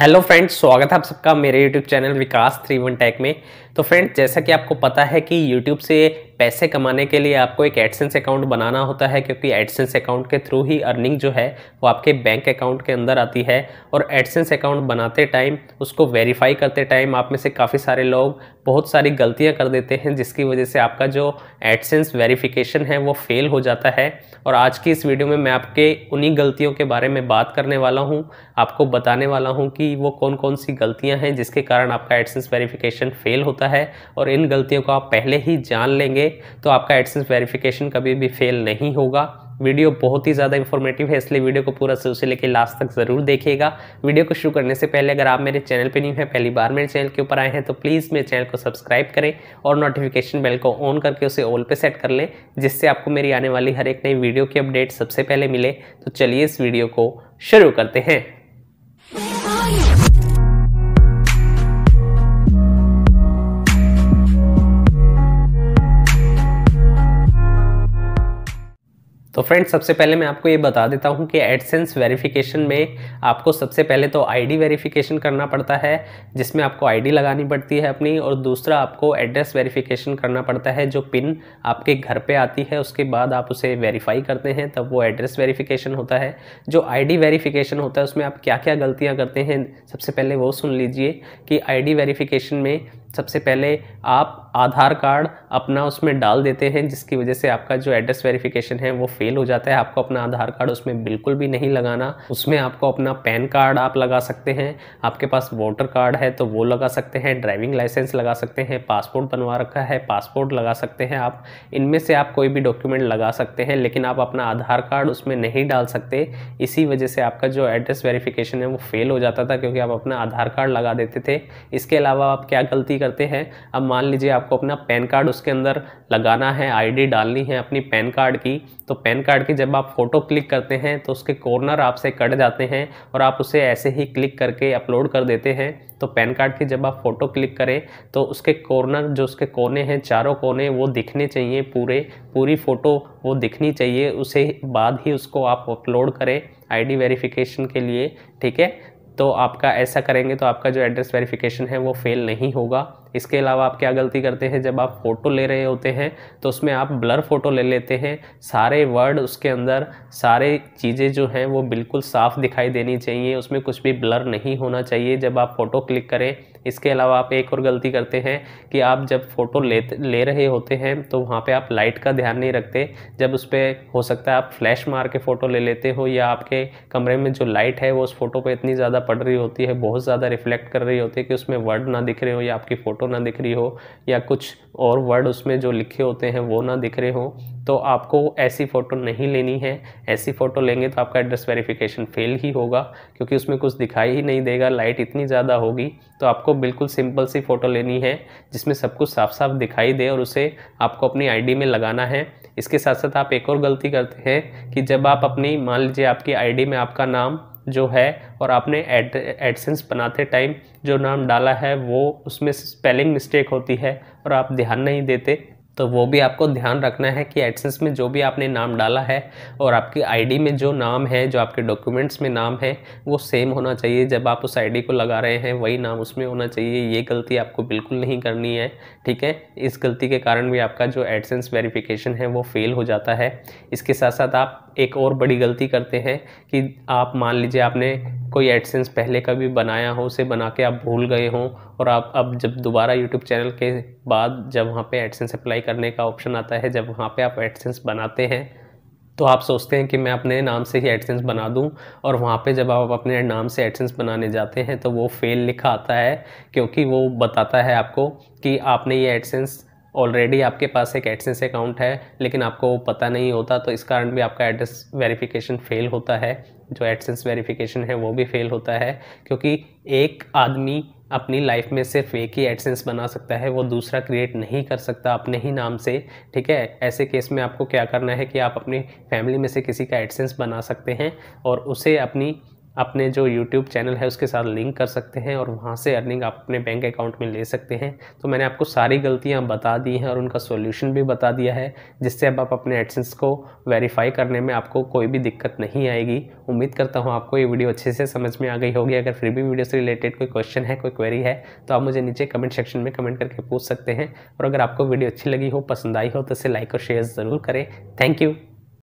hello friends स्वागत है आप सबका मेरे YouTube channel Vikas three one tech में तो फ्रेंड्स जैसा कि आपको पता है कि यूट्यूब से पैसे कमाने के लिए आपको एक एडसेंस अकाउंट बनाना होता है क्योंकि एडसेंस अकाउंट के थ्रू ही अर्निंग जो है वो आपके बैंक अकाउंट के अंदर आती है और एडसेंस अकाउंट बनाते टाइम उसको वेरीफाई करते टाइम आप में से काफ़ी सारे लोग बहुत सारी गलतियां कर देते हैं जिसकी वजह से आपका जो एडसेंस वेरीफिकेशन है वो फेल हो जाता है और आज की इस वीडियो में मैं आपके उन्हीं गलतियों के बारे में बात करने वाला हूँ आपको बताने वाला हूँ कि वो कौन कौन सी गलतियाँ हैं जिसके कारण आपका एडसेंस वेरीफिकेशन फेल होता है और इन गलतियों को आप पहले ही जान लेंगे तो आपका एडसेंस वेरिफिकेशन कभी भी फेल नहीं होगा वीडियो बहुत ही ज़्यादा इन्फॉर्मेटिव है इसलिए वीडियो को पूरा शुरू से लेकर लास्ट तक ज़रूर देखिएगा वीडियो को शुरू करने से पहले अगर आप मेरे चैनल पर नहीं हैं पहली बार मेरे चैनल के ऊपर आए हैं तो प्लीज़ मेरे चैनल को सब्सक्राइब करें और नोटिफिकेशन बेल को ऑन करके उसे ऑल पे सेट कर लें जिससे आपको मेरी आने वाली हर एक नई वीडियो की अपडेट सबसे पहले मिले तो चलिए इस वीडियो को शुरू करते हैं तो फ्रेंड्स सबसे पहले मैं आपको ये बता देता हूँ कि एडसेंस वेरिफिकेशन में आपको सबसे पहले तो आईडी वेरिफिकेशन करना पड़ता है जिसमें आपको आईडी लगानी पड़ती है अपनी और दूसरा आपको एड्रेस वेरिफिकेशन करना पड़ता है जो पिन आपके घर पे आती है उसके बाद आप उसे वेरीफाई करते हैं तब वो एड्रेस वेरीफिकेशन होता है जो आई वेरिफिकेशन होता है उसमें आप क्या क्या गलतियाँ करते हैं सबसे पहले वो सुन लीजिए कि आई वेरिफिकेशन में सबसे पहले आप आधार कार्ड अपना उसमें डाल देते हैं जिसकी वजह से आपका जो एड्रेस वेरिफिकेशन है वो फेल हो जाता है आपको अपना आधार कार्ड उसमें बिल्कुल भी नहीं लगाना उसमें आपको अपना पैन कार्ड आप लगा सकते हैं आपके पास वोटर कार्ड है तो वो लगा सकते हैं ड्राइविंग लाइसेंस लगा सकते हैं पासपोर्ट बनवा रखा है पासपोर्ट लगा सकते हैं आप इनमें से आप कोई भी डॉक्यूमेंट लगा सकते हैं लेकिन आप अपना आधार कार्ड उसमें नहीं डाल सकते इसी वजह से आपका जो एड्रेस वेरीफिकेशन है वो फेल हो जाता था क्योंकि आप अपना आधार कार्ड लगा देते थे इसके अलावा आप क्या गलती कर करते हैं अब मान लीजिए आपको अपना पैन कार्ड उसके अंदर लगाना है आईडी डालनी है अपनी पैन कार्ड की तो पैन कार्ड की जब आप फ़ोटो क्लिक करते हैं तो उसके कॉर्नर आपसे कट जाते हैं और आप उसे ऐसे ही क्लिक करके अपलोड कर देते हैं तो पैन कार्ड की जब आप फ़ोटो क्लिक करें तो उसके कॉर्नर जो उसके कोने हैं चारों कोने वो दिखने चाहिए पूरे पूरी फ़ोटो वो दिखनी चाहिए उसे बाद ही उसको आप अपलोड करें आईडी वेरिफिकेशन के लिए ठीक है तो आपका ऐसा करेंगे तो आपका जो एड्रेस वेरिफिकेशन है वो फेल नहीं होगा इसके अलावा आप क्या गलती करते हैं जब आप फ़ोटो ले रहे होते हैं तो उसमें आप ब्लर फ़ोटो ले लेते हैं सारे वर्ड उसके अंदर सारे चीज़ें जो हैं वो बिल्कुल साफ़ दिखाई देनी चाहिए उसमें कुछ भी ब्लर नहीं होना चाहिए जब आप फ़ोटो क्लिक करें इसके अलावा आप एक और गलती करते हैं कि आप जब फ़ोटो ले ले रहे होते हैं तो वहाँ पे आप लाइट का ध्यान नहीं रखते जब उस पर हो सकता है आप फ्लैश मार के फ़ोटो ले लेते हो या आपके कमरे में जो लाइट है वो उस फ़ोटो पे इतनी ज़्यादा पड़ रही होती है बहुत ज़्यादा रिफ्लेक्ट कर रही होती है कि उसमें वर्ड ना दिख रहे हो या आपकी फ़ोटो फ़ोटो ना दिख रही हो या कुछ और वर्ड उसमें जो लिखे होते हैं वो ना दिख रहे हो तो आपको ऐसी फ़ोटो नहीं लेनी है ऐसी फ़ोटो लेंगे तो आपका एड्रेस वेरिफिकेशन फेल ही होगा क्योंकि उसमें कुछ दिखाई ही नहीं देगा लाइट इतनी ज़्यादा होगी तो आपको बिल्कुल सिंपल सी फ़ोटो लेनी है जिसमें सब कुछ साफ साफ दिखाई दे और उसे आपको अपनी आईडी में लगाना है इसके साथ साथ आप एक और गलती करते हैं कि जब आप अपनी मान लीजिए आपकी आई में आपका नाम जो है और आपने एड एडसेंस बनाते टाइम जो नाम डाला है वो उसमें स्पेलिंग मिस्टेक होती है और आप ध्यान नहीं देते तो वो भी आपको ध्यान रखना है कि एडसेंस में जो भी आपने नाम डाला है और आपकी आईडी में जो नाम है जो आपके डॉक्यूमेंट्स में नाम है वो सेम होना चाहिए जब आप उस आईडी को लगा रहे हैं वही नाम उसमें होना चाहिए ये गलती आपको बिल्कुल नहीं करनी है ठीक है इस गलती के कारण भी आपका जो एडसेंस वेरीफिकेशन है वो फेल हो जाता है इसके साथ साथ आप एक और बड़ी गलती करते हैं कि आप मान लीजिए आपने कोई एडसेंस पहले का भी बनाया हो उसे बना के आप भूल गए हों और आप अब जब दोबारा यूट्यूब चैनल के बाद जब वहाँ पे एडसेंस अप्लाई करने का ऑप्शन आता है जब वहाँ पे आप एडसेंस बनाते हैं तो आप सोचते हैं कि मैं अपने नाम से ही एडसेंस बना दूं और वहाँ पे जब आप अपने नाम से एडसेंस बनाने जाते हैं तो वो फेल लिखा आता है क्योंकि वो बताता है आपको कि आपने ये एडसेंस ऑलरेडी आपके पास एक एडसेंस अकाउंट है लेकिन आपको वो पता नहीं होता तो इस कारण भी आपका एड्रेस वेरिफिकेशन फ़ेल होता है जो एडसेंस वेरिफिकेशन है वो भी फेल होता है क्योंकि एक आदमी अपनी लाइफ में सिर्फ एक ही एडसेंस बना सकता है वो दूसरा क्रिएट नहीं कर सकता अपने ही नाम से ठीक है ऐसे केस में आपको क्या करना है कि आप अपनी फैमिली में से किसी का एडसेंस बना सकते हैं और उसे अपनी अपने जो यूट्यूब चैनल है उसके साथ लिंक कर सकते हैं और वहाँ से अर्निंग आप अपने बैंक अकाउंट में ले सकते हैं तो मैंने आपको सारी गलतियाँ बता दी हैं और उनका सोल्यूशन भी बता दिया है जिससे अब आप अपने एडसेंस को वेरीफाई करने में आपको कोई भी दिक्कत नहीं आएगी उम्मीद करता हूँ आपको ये वीडियो अच्छे से समझ में आ गई होगी अगर फिर भी वीडियो से रिलेटेड कोई क्वेश्चन है कोई क्वेरी है तो आप मुझे नीचे कमेंट सेक्शन में कमेंट करके पूछ सकते हैं और अगर आपको वीडियो अच्छी लगी हो पसंद आई हो तो इसे लाइक और शेयर ज़रूर करें थैंक यू